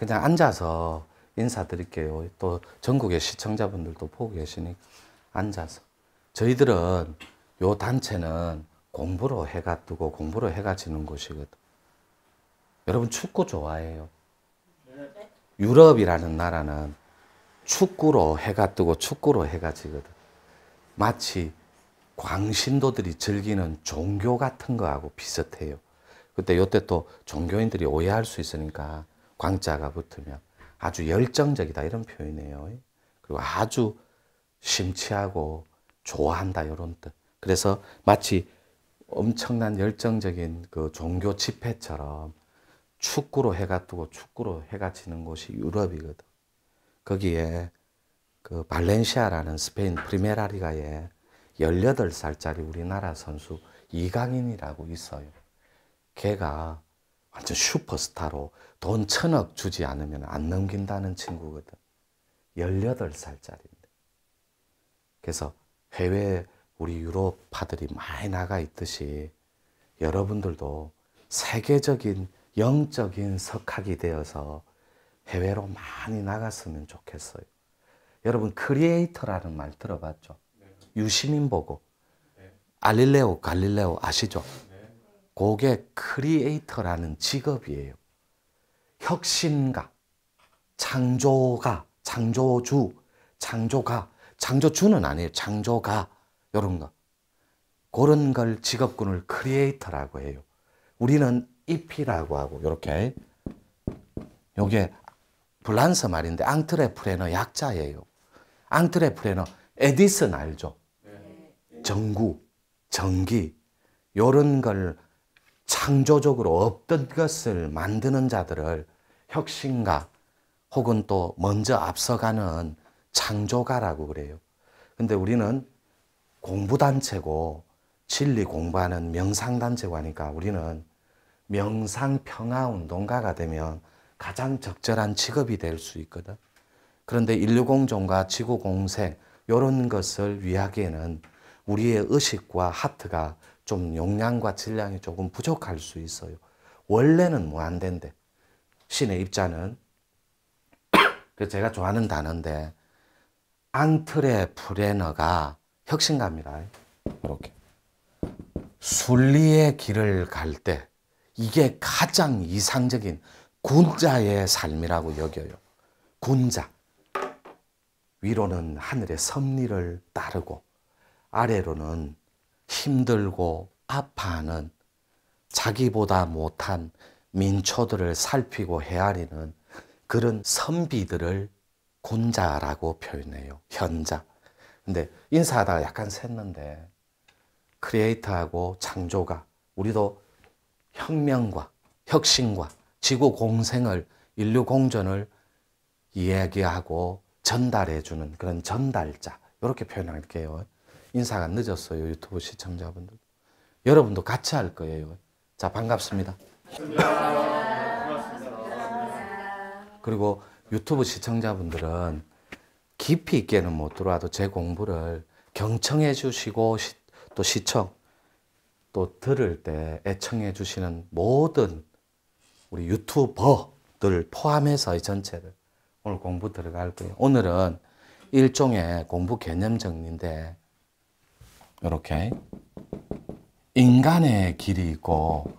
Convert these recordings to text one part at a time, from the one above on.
그냥 앉아서 인사드릴게요. 또 전국의 시청자분들도 보고 계시니 앉아서. 저희들은 요 단체는 공부로 해가 뜨고 공부로 해가 지는 곳이거든. 여러분 축구 좋아해요? 네. 유럽이라는 나라는 축구로 해가 뜨고 축구로 해가 지거든. 마치 광신도들이 즐기는 종교 같은 거하고 비슷해요. 그때 요때 또 종교인들이 오해할 수 있으니까 광자가 붙으면 아주 열정적이다 이런 표현이에요. 그리고 아주 심취하고 좋아한다 이런 뜻. 그래서 마치 엄청난 열정적인 그 종교 집회처럼 축구로 해가 뜨고 축구로 해가 지는 곳이 유럽이거든. 거기에 그 발렌시아라는 스페인 프리메라리가에 18살짜리 우리나라 선수 이강인이라고 있어요. 걔가 완전 슈퍼스타로 돈 천억 주지 않으면 안 넘긴다는 친구거든. 18살짜리인데. 그래서 해외 우리 유럽파들이 많이 나가 있듯이 여러분들도 세계적인 영적인 석학이 되어서 해외로 많이 나갔으면 좋겠어요. 여러분 크리에이터라는 말 들어봤죠? 네. 유시민 보고 네. 알릴레오 갈릴레오 아시죠? 그게 크리에이터라는 직업이에요. 혁신가, 창조가, 창조주, 창조가, 창조주는 아니에요. 창조가, 이런 거. 그런 걸 직업군을 크리에이터라고 해요. 우리는 잎이라고 e 하고, 이렇게. 요게 불란서 말인데, 앙트레프레너 약자예요. 앙트레프레너, 에디슨 알죠? 네. 정구, 전기, 요런 걸 창조적으로 없던 것을 만드는 자들을 혁신가 혹은 또 먼저 앞서가는 창조가라고 그래요. 근데 우리는 공부단체고 진리 공부하는 명상단체고 하니까 우리는 명상평화운동가가 되면 가장 적절한 직업이 될 수 있거든. 그런데 인류공존과 지구공생, 이런 것을 위하기에는 우리의 의식과 하트가 좀 용량과 질량이 조금 부족할 수 있어요. 원래는 무한대인데 뭐 신의 입자는 그 제가 좋아하는 단어인데 앙트레 프레너가 혁신감이라 이렇게 순리의 길을 갈 때 이게 가장 이상적인 군자의 삶이라고 여겨요. 군자 위로는 하늘의 섭리를 따르고 아래로는 힘들고 아파하는 자기보다 못한 민초들을 살피고 헤아리는 그런 선비들을 군자라고 표현해요. 현자. 근데 인사하다가 약간 샜는데 크리에이터하고 창조가 우리도 혁명과 혁신과 지구 공생을 인류 공전을 이야기하고 전달해 주는 그런 전달자 이렇게 표현할게요. 인사가 늦었어요. 유튜브 시청자분들. 여러분도 같이 할 거예요. 자, 반갑습니다. 그리고 유튜브 시청자분들은 깊이 있게는 못 들어와도 제 공부를 경청해 주시고 또 시청 또 들을 때 애청해 주시는 모든 우리 유튜버들 포함해서 이 전체를 오늘 공부 들어갈 거예요. 오늘은 일종의 공부 개념 정리인데 이렇게 인간의 길이 있고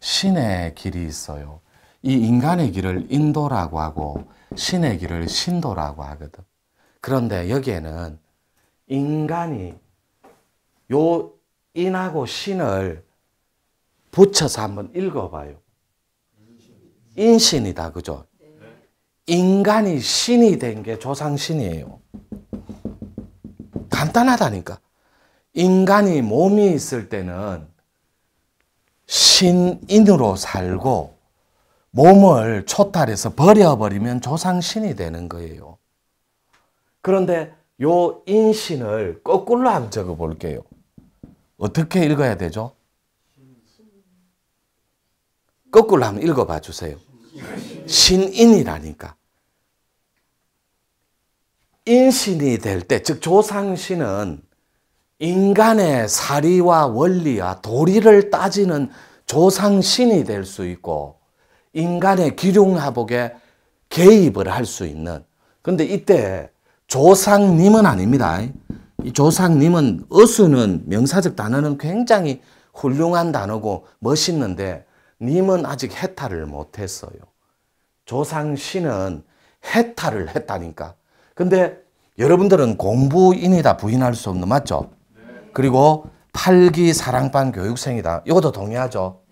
신의 길이 있어요. 이 인간의 길을 인도라고 하고 신의 길을 신도라고 하거든. 그런데 여기에는 인간이 요 인하고 신을 붙여서 한번 읽어봐요. 인신이다, 그죠? 인간이 신이 된 게 조상신이에요. 간단하다니까. 인간이 몸이 있을 때는 신인으로 살고 몸을 초탈해서 버려버리면 조상신이 되는 거예요. 그런데 요 인신을 거꾸로 한번 적어 볼게요. 어떻게 읽어야 되죠? 거꾸로 한번 읽어봐 주세요. 신인이라니까. 인신이 될 때, 즉 조상신은 인간의 사리와 원리와 도리를 따지는 조상신이 될 수 있고 인간의 기룡화복에 개입을 할 수 있는 그데 이때 조상님은 아닙니다. 이 조상님은 어수는 명사적 단어는 굉장히 훌륭한 단어고 멋있는데 님은 아직 해탈을 못했어요. 조상신은 해탈을 했다니까. 근데 여러분들은 공부인이다 부인할 수 없는 맞죠? 그리고 팔기 사랑반 교육생이다. 이것도 동의하죠.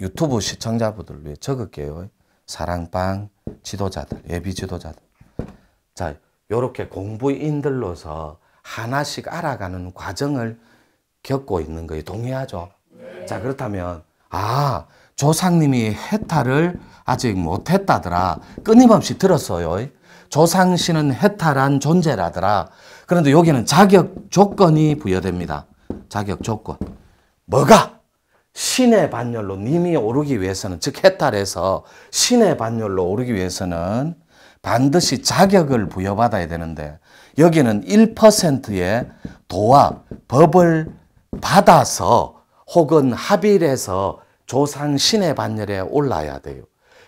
유튜브 시청자분들 위해 적을게요. 사랑방 지도자들, 예비 지도자들. 자, 요렇게 공부인들로서 하나씩 알아가는 과정을 겪고 있는 거에 동의하죠. 네. 자, 그렇다면 아, 조상님이 해탈을 아직 못했다더라. 끊임없이 들었어요. 조상신은 해탈한 존재라더라. 그런데 여기는 자격 조건이 부여됩니다. 자격 조건. 뭐가? 신의 반열로 님이 오르기 위해서는 즉 해탈해서 신의 반열로 오르기 위해서는 반드시 자격을 부여받아야 되는데 여기는 1%의 도와 법을 받아서 혹은 합일해서 조상 신의 반열에 올라야 돼요.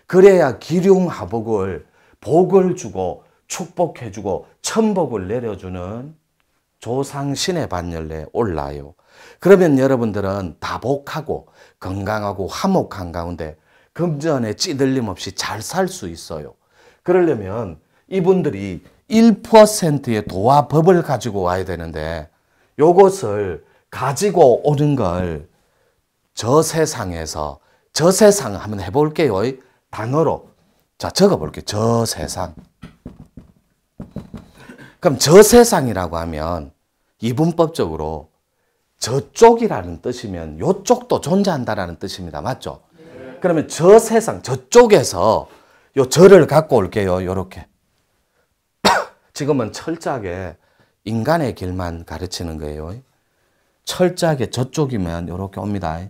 그래야 기륭하복을 복을 주고 축복해주고 천복을 내려주는 조상신의 반열에 올라요. 그러면 여러분들은 다복하고 건강하고 화목한 가운데 금전에 찌들림 없이 잘 살 수 있어요. 그러려면 이분들이 1%의 도와 법을 가지고 와야 되는데 요것을 가지고 오는 걸 저 세상에서 저 세상 한번 해볼게요. 단어로 자 적어볼게요. 저 세상 그럼 저 세상이라고 하면 이분법적으로 저쪽이라는 뜻이면 요쪽도 존재한다라는 뜻입니다. 맞죠? 네. 그러면 저 세상, 저쪽에서 요 저를 갖고 올게요. 요렇게. 지금은 철저하게 인간의 길만 가르치는 거예요. 철저하게 저쪽이면 요렇게 옵니다.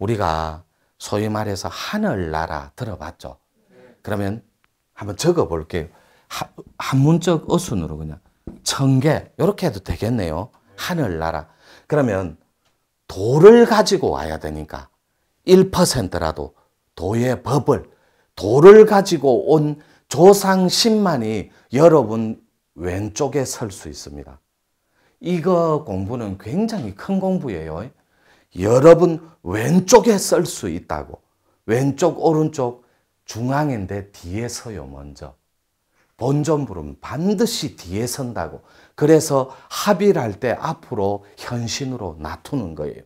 우리가 소위 말해서 하늘나라 들어봤죠? 네. 그러면 한번 적어 볼게요. 한문적 어순으로 그냥. 천계 이렇게 해도 되겠네요. 하늘나라. 그러면 도를 가지고 와야 되니까 1%라도 도의 법을 도를 가지고 온 조상 10만이 여러분 왼쪽에 설 수 있습니다. 이거 공부는 굉장히 큰 공부예요. 여러분 왼쪽에 설 수 있다고. 왼쪽 오른쪽 중앙인데 뒤에 서요 먼저. 본전 부름 반드시 뒤에 선다고. 그래서 합의를 할 때 앞으로 현신으로 놔두는 거예요.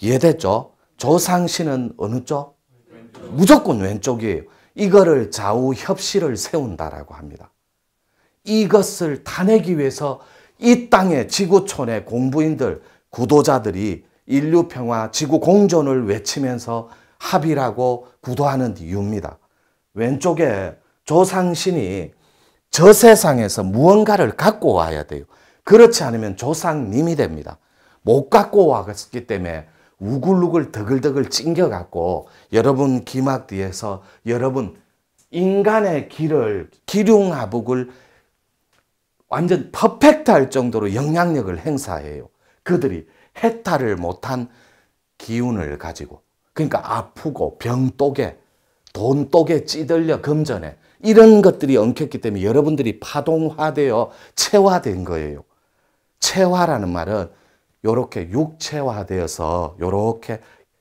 이해됐죠? 조상신은 어느 쪽? 왼쪽. 무조건 왼쪽이에요. 이거를 좌우 협시를 세운다라고 합니다. 이것을 타내기 위해서 이 땅의 지구촌의 공부인들, 구도자들이 인류 평화, 지구 공존을 외치면서 합의라고 구도하는 이유입니다. 왼쪽에 조상신이 저 세상에서 무언가를 갖고 와야 돼요. 그렇지 않으면 조상님이 됩니다. 못 갖고 왔기 때문에 우글우글 더글더글 찡겨갖고 여러분 기막 뒤에서 여러분 인간의 길을 기륭하북을 완전 퍼펙트 할 정도로 영향력을 행사해요. 그들이 해탈을 못한 기운을 가지고 그러니까 아프고 병 또게 돈 또게 찌들려 금전에 이런 것들이 엉켰기 때문에 여러분들이 파동화되어 체화된 거예요. 체화라는 말은 요렇게 육체화되어서 요렇게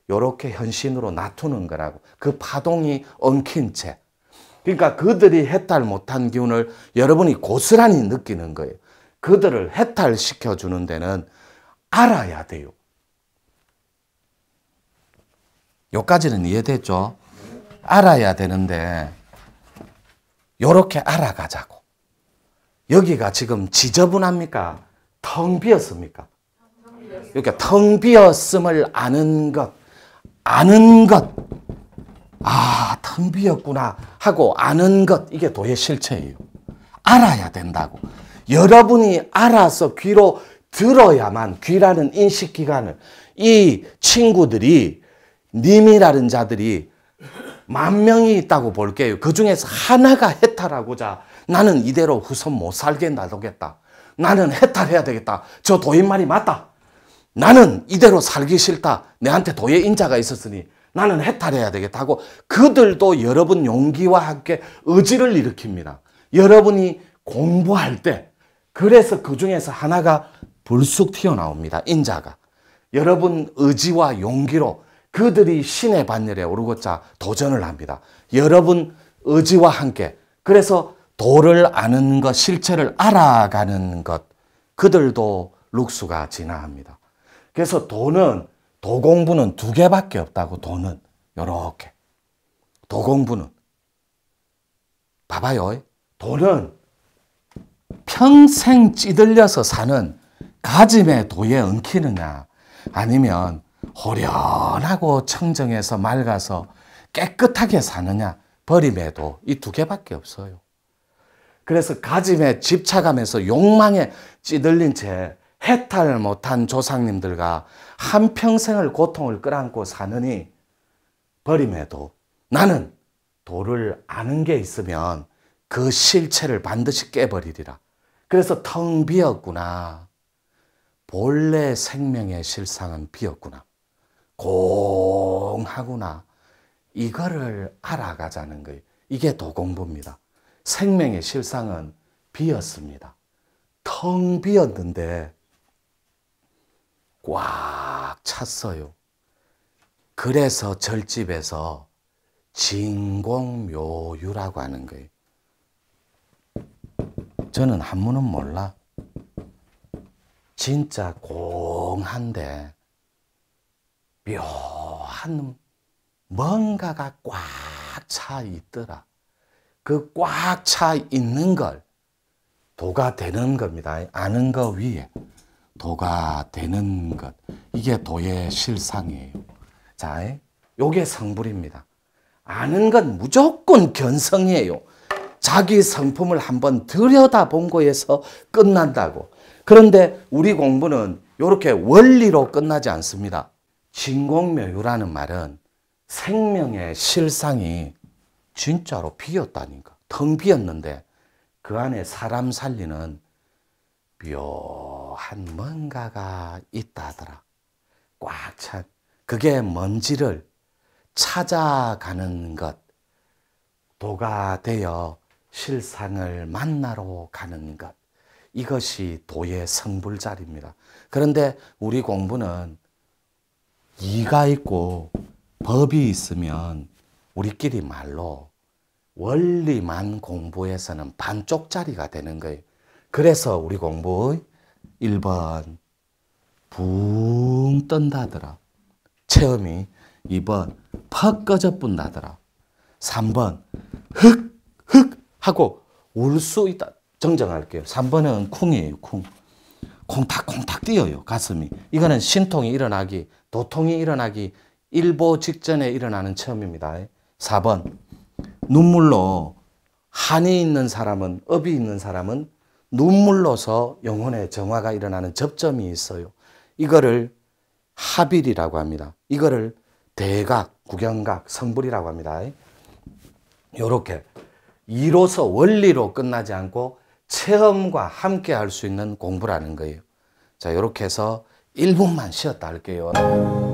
요렇게 현신으로 나투는 거라고. 그 파동이 엉킨 채. 그러니까 그들이 해탈 못한 기운을 여러분이 고스란히 느끼는 거예요. 그들을 해탈시켜 주는 데는 알아야 돼요. 요까지는 이해됐죠? 알아야 되는데 요렇게 알아가자고. 여기가 지금 지저분합니까? 텅 비었습니까? 이렇게 텅 비었음을 아는 것, 아는 것, 아, 텅 비었구나 하고 아는 것, 이게 도의 실체예요. 알아야 된다고. 여러분이 알아서 귀로 들어야만 귀라는 인식기관을 이 친구들이, 님이라는 자들이 만 명이 있다고 볼게요. 그 중에서 하나가 해탈하고자 나는 이대로 후손 못 살게 놔두겠다. 나는 해탈해야 되겠다. 저 도인 말이 맞다. 나는 이대로 살기 싫다. 내한테 도의 인자가 있었으니 나는 해탈해야 되겠다 하고 그들도 여러분 용기와 함께 의지를 일으킵니다. 여러분이 공부할 때 그래서 그 중에서 하나가 불쑥 튀어나옵니다. 인자가. 여러분 의지와 용기로 그들이 신의 반열에 오르고자 도전을 합니다. 여러분 의지와 함께 그래서 도를 아는 것, 실체를 알아가는 것, 그들도 룩수가 진화합니다. 그래서 도는, 도 공부는 두 개밖에 없다고, 도는. 요렇게. 도 공부는. 봐봐요. 도는 평생 찌들려서 사는 가짐의 도에 엉키느냐, 아니면 호련하고 청정해서 맑아서 깨끗하게 사느냐, 버림에도 이 두 개밖에 없어요. 그래서 가짐에 집착하면서 욕망에 찌들린 채 해탈 못한 조상님들과 한평생을 고통을 끌어안고 사느니 버림에도 나는 도를 아는 게 있으면 그 실체를 반드시 깨버리리라. 그래서 텅 비었구나. 본래 생명의 실상은 비었구나. 공하구나. 이거를 알아가자는 거예요. 이게 도공부입니다. 생명의 실상은 비었습니다. 텅 비었는데 꽉 찼어요. 그래서 절집에서 진공묘유라고 하는 거예요. 저는 한문은 몰라. 진짜 공한데 묘한 뭔가가 꽉 차 있더라. 그 꽉 차 있는 걸 도가 되는 겁니다. 아는 것 위에 도가 되는 것. 이게 도의 실상이에요. 자, 요게 성불입니다. 아는 건 무조건 견성이에요. 자기 성품을 한번 들여다본 거에서 끝난다고. 그런데 우리 공부는 이렇게 원리로 끝나지 않습니다. 진공묘유라는 말은 생명의 실상이 진짜로 비었다니까. 텅 비었는데 그 안에 사람 살리는 묘한 뭔가가 있다더라. 꽉 찬. 그게 뭔지를 찾아가는 것. 도가 되어 실상을 만나러 가는 것. 이것이 도의 성불자리입니다. 그런데 우리 공부는 이가 있고 법이 있으면 우리끼리 말로 원리만 공부해서는 반쪽짜리가 되는 거예요. 그래서 우리 공부 1번 붕 뜬다더라. 체험이 2번 퍽 꺼져 뿐다더라. 3번 흑, 흑 하고 울 수 있다. 정정할게요. 3번은 쿵이에요. 쿵. 콩탁콩탁 뛰어요. 가슴이. 이거는 신통이 일어나기, 도통이 일어나기 일보 직전에 일어나는 체험입니다. 4번 눈물로 한이 있는 사람은 업이 있는 사람은 눈물로서 영혼의 정화가 일어나는 접점이 있어요. 이거를 합일이라고 합니다. 이거를 대각, 구경각, 성불이라고 합니다. 요렇게 이로서 원리로 끝나지 않고 체험과 함께 할 수 있는 공부라는 거예요. 자, 요렇게 해서 1분만 쉬었다 할게요.